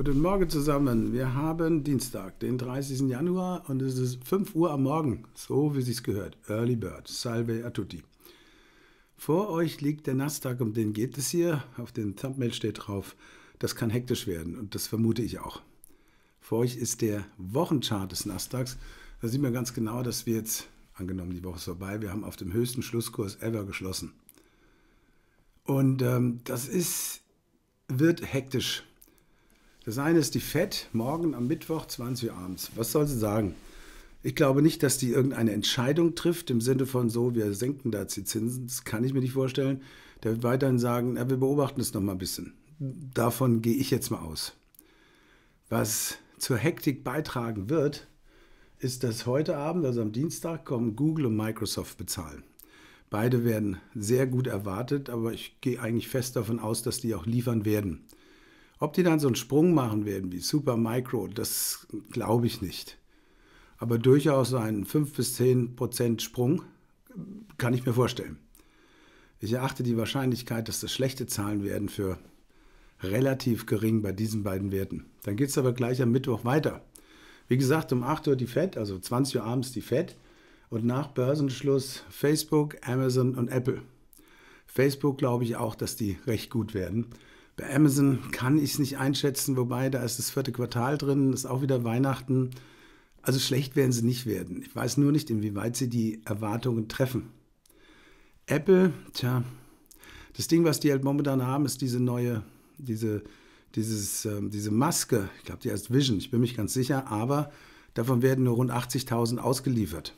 Guten Morgen zusammen. Wir haben Dienstag, den 30. Januar und es ist 5 Uhr am Morgen, so wie sich's gehört. Early Bird, salve a tutti. Vor euch liegt der Nasdaq, um den geht es hier. Auf dem Thumbnail steht drauf, das kann hektisch werden und das vermute ich auch. Vor euch ist der Wochenchart des Nasdaqs. Da sieht man ganz genau, dass wir jetzt, angenommen die Woche ist vorbei, wir haben auf dem höchsten Schlusskurs ever geschlossen. Und ähm, das ist, wird hektisch das eine ist die FED morgen am Mittwoch 20 Uhr abends. Was soll sie sagen? Ich glaube nicht, dass die irgendeine Entscheidung trifft im Sinne von so, wir senken da jetzt die Zinsen. Das kann ich mir nicht vorstellen. Der wird weiterhin sagen, na, wir beobachten es noch mal ein bisschen. Davon gehe ich jetzt mal aus. Was zur Hektik beitragen wird, ist, dass heute Abend, also am Dienstag, kommen Google und Microsoft bezahlen. Beide werden sehr gut erwartet, aber ich gehe eigentlich fest davon aus, dass die auch liefern werden. Ob die dann so einen Sprung machen werden wie Super Micro, das glaube ich nicht. Aber durchaus einen 5 bis 10 Prozent Sprung kann ich mir vorstellen. Ich erachte die Wahrscheinlichkeit, dass das schlechte Zahlen werden, für relativ gering bei diesen beiden Werten. Dann geht es aber gleich am Mittwoch weiter. Wie gesagt, um 8 Uhr die FED, also 20 Uhr abends die FED und nach Börsenschluss Facebook, Amazon und Apple. Facebook glaube ich auch, dass die recht gut werden. Bei Amazon kann ich es nicht einschätzen, wobei da ist das vierte Quartal drin, ist auch wieder Weihnachten. Also schlecht werden sie nicht werden. Ich weiß nur nicht, inwieweit sie die Erwartungen treffen. Apple, tja, das Ding, was die halt momentan haben, ist diese neue, diese, dieses, äh, diese Maske. Ich glaube, die heißt Vision, ich bin mich ganz sicher, aber davon werden nur rund 80.000 ausgeliefert.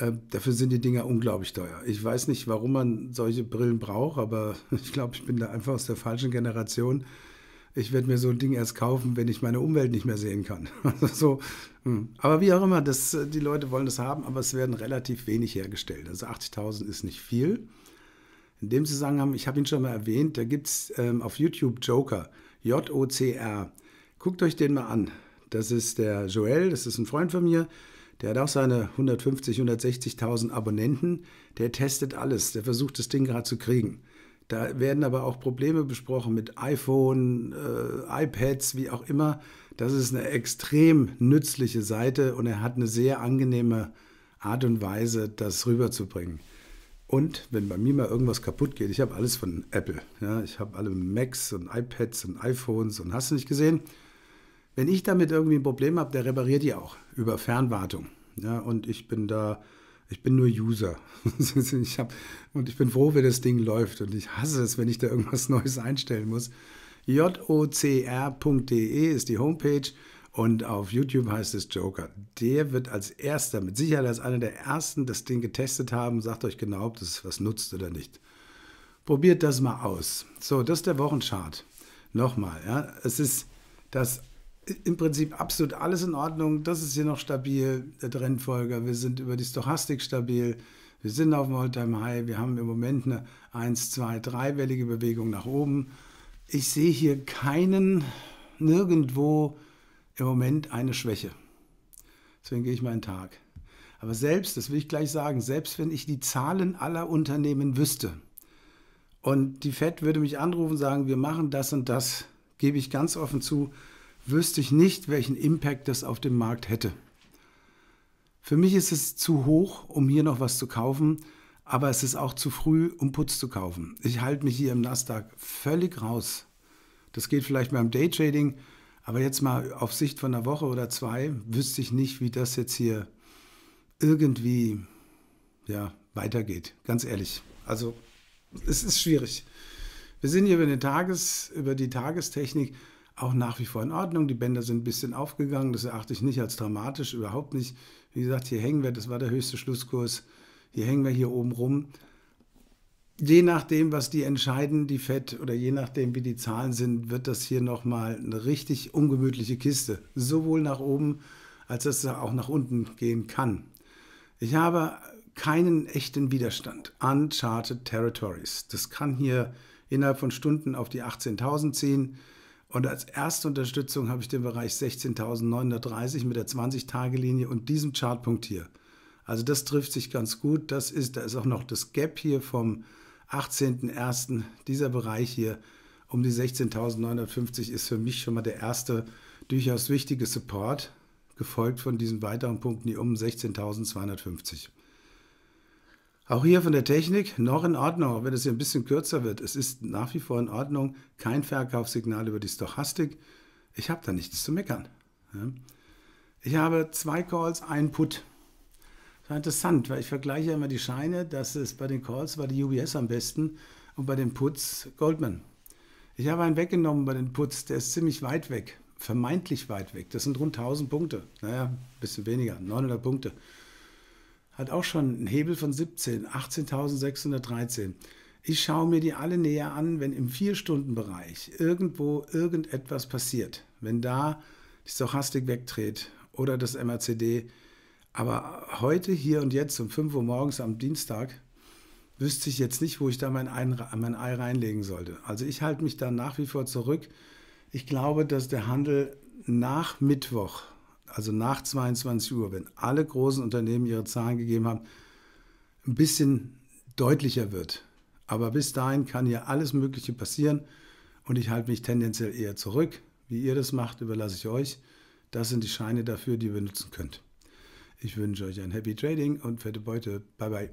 Ähm, dafür sind die Dinger unglaublich teuer. Ich weiß nicht, warum man solche Brillen braucht, aber ich glaube, ich bin da einfach aus der falschen Generation. Ich werde mir so ein Ding erst kaufen, wenn ich meine Umwelt nicht mehr sehen kann. Also so, hm. aber wie auch immer, das, äh, die Leute wollen das haben, aber es werden relativ wenig hergestellt. Also 80.000 ist nicht viel. In dem Zusammenhang, ich habe ihn schon mal erwähnt, da gibt es ähm, auf YouTube Joker, J-O-C-R. Guckt euch den mal an. Das ist der Joel, das ist ein Freund von mir. Der hat auch seine 150, 160.000 Abonnenten. Der testet alles. Der versucht, das Ding gerade zu kriegen. Da werden aber auch Probleme besprochen mit iPhone, äh, iPads, wie auch immer. Das ist eine extrem nützliche Seite und er hat eine sehr angenehme Art und Weise, das rüberzubringen. Und wenn bei mir mal irgendwas kaputt geht, ich habe alles von Apple. Ja, ich habe alle Macs und iPads und iPhones und hast du nicht gesehen. Wenn ich damit irgendwie ein Problem habe, der repariert die auch über Fernwartung. Ja, und ich bin da, ich bin nur User. ich hab, und ich bin froh, wenn das Ding läuft. Und ich hasse es, wenn ich da irgendwas Neues einstellen muss. jocr.de ist die Homepage. Und auf YouTube heißt es Joker. Der wird als erster, mit Sicherheit als einer der ersten, das Ding getestet haben. Sagt euch genau, ob das was nutzt oder nicht. Probiert das mal aus. So, das ist der Wochenchart. Nochmal, ja. Es ist das im Prinzip absolut alles in Ordnung. Das ist hier noch stabil, der Trendfolger. Wir sind über die Stochastik stabil. Wir sind auf dem Alltime High. Wir haben im Moment eine 1, 2, 3-wellige Bewegung nach oben. Ich sehe hier keinen, nirgendwo im Moment eine Schwäche. Deswegen gehe ich meinen Tag. Aber selbst, das will ich gleich sagen, selbst wenn ich die Zahlen aller Unternehmen wüsste und die FED würde mich anrufen und sagen, wir machen das und das, gebe ich ganz offen zu, wüsste ich nicht, welchen Impact das auf dem Markt hätte. Für mich ist es zu hoch, um hier noch was zu kaufen, aber es ist auch zu früh, um Putz zu kaufen. Ich halte mich hier im Nasdaq völlig raus. Das geht vielleicht beim Daytrading, aber jetzt mal auf Sicht von einer Woche oder zwei wüsste ich nicht, wie das jetzt hier irgendwie ja, weitergeht. Ganz ehrlich. Also es ist schwierig. Wir sind hier über, Tages-, über die Tagestechnik auch nach wie vor in Ordnung. Die Bänder sind ein bisschen aufgegangen. Das erachte ich nicht als dramatisch, überhaupt nicht. Wie gesagt, hier hängen wir, das war der höchste Schlusskurs. Hier hängen wir hier oben rum. Je nachdem, was die entscheiden, die FED, oder je nachdem, wie die Zahlen sind, wird das hier nochmal eine richtig ungemütliche Kiste. Sowohl nach oben, als dass es auch nach unten gehen kann. Ich habe keinen echten Widerstand. Uncharted Territories. Das kann hier innerhalb von Stunden auf die 18.000 ziehen. Und als erste Unterstützung habe ich den Bereich 16.930 mit der 20-Tage-Linie und diesem Chartpunkt hier. Also das trifft sich ganz gut. Das ist, da ist auch noch das Gap hier vom 18.01. Dieser Bereich hier um die 16.950 ist für mich schon mal der erste durchaus wichtige Support, gefolgt von diesen weiteren Punkten hier um 16.250. Auch hier von der Technik noch in Ordnung, auch wenn es hier ein bisschen kürzer wird. Es ist nach wie vor in Ordnung. Kein Verkaufssignal über die Stochastik. Ich habe da nichts zu meckern. Ich habe zwei Calls, ein Put. Das war interessant, weil ich vergleiche immer die Scheine, dass es bei den Calls war die UBS am besten und bei den Puts Goldman. Ich habe einen weggenommen bei den Puts, der ist ziemlich weit weg, vermeintlich weit weg. Das sind rund 1000 Punkte. Naja, ein bisschen weniger, 900 Punkte hat auch schon einen Hebel von 17, 18.613. Ich schaue mir die alle näher an, wenn im Vier-Stunden-Bereich irgendwo irgendetwas passiert. Wenn da die Stochastik wegdreht oder das MACD. Aber heute, hier und jetzt um 5 Uhr morgens am Dienstag wüsste ich jetzt nicht, wo ich da mein, Ein, mein Ei reinlegen sollte. Also ich halte mich da nach wie vor zurück. Ich glaube, dass der Handel nach Mittwoch also nach 22 Uhr, wenn alle großen Unternehmen ihre Zahlen gegeben haben, ein bisschen deutlicher wird. Aber bis dahin kann hier alles Mögliche passieren und ich halte mich tendenziell eher zurück. Wie ihr das macht, überlasse ich euch. Das sind die Scheine dafür, die ihr benutzen könnt. Ich wünsche euch ein Happy Trading und fette Beute. Bye bye.